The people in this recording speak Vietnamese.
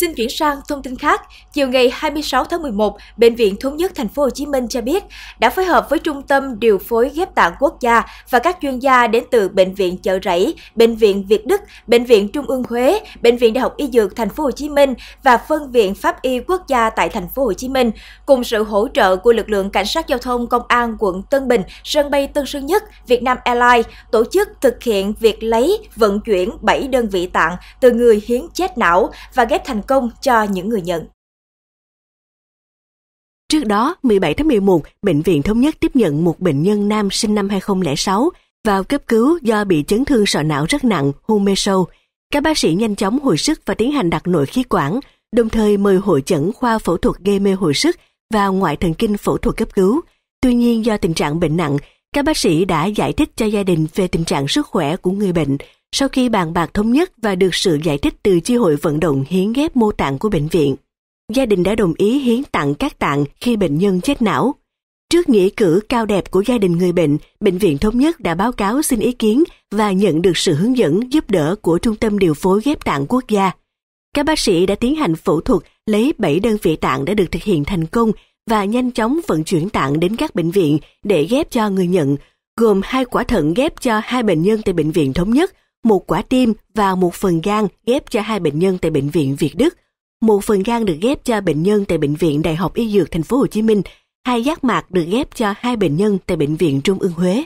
Xin chuyển sang thông tin khác, chiều ngày 26 tháng 11, Bệnh viện Thống nhất Thành phố Hồ Chí Minh cho biết đã phối hợp với Trung tâm điều phối ghép tạng quốc gia và các chuyên gia đến từ bệnh viện Chợ Rẫy, bệnh viện Việt Đức, bệnh viện Trung ương Huế, bệnh viện Đại học Y Dược Thành phố Hồ Chí Minh và phân viện Pháp y quốc gia tại Thành phố Hồ Chí Minh cùng sự hỗ trợ của lực lượng cảnh sát giao thông công an quận Tân Bình, sân bay Tân Sơn Nhất, Vietnam Airlines tổ chức thực hiện việc lấy vận chuyển 7 đơn vị tạng từ người hiến chết não và ghép thành công cho những người nhận. Trước đó, 17 tháng 11, Bệnh viện Thống nhất tiếp nhận một bệnh nhân nam sinh năm 2006 vào cấp cứu do bị chấn thương sọ não rất nặng, hôn mê sâu. Các bác sĩ nhanh chóng hồi sức và tiến hành đặt nội khí quản, đồng thời mời hội chẩn khoa phẫu thuật gây mê hồi sức và ngoại thần kinh phẫu thuật cấp cứu. Tuy nhiên do tình trạng bệnh nặng, các bác sĩ đã giải thích cho gia đình về tình trạng sức khỏe của người bệnh, sau khi bàn bạc thống nhất và được sự giải thích từ chi hội vận động hiến ghép mô tạng của bệnh viện, gia đình đã đồng ý hiến tặng các tạng khi bệnh nhân chết não. Trước nghĩa cử cao đẹp của gia đình người bệnh, Bệnh viện Thống nhất đã báo cáo xin ý kiến và nhận được sự hướng dẫn giúp đỡ của Trung tâm Điều phối Ghép tạng Quốc gia. Các bác sĩ đã tiến hành phẫu thuật lấy 7 đơn vị tạng đã được thực hiện thành công và nhanh chóng vận chuyển tạng đến các bệnh viện để ghép cho người nhận, gồm hai quả thận ghép cho hai bệnh nhân tại Bệnh viện Thống nhất một quả tim và một phần gan ghép cho hai bệnh nhân tại bệnh viện Việt Đức, một phần gan được ghép cho bệnh nhân tại bệnh viện Đại học Y Dược Thành phố Hồ Chí Minh, hai giác mạc được ghép cho hai bệnh nhân tại bệnh viện Trung ương Huế.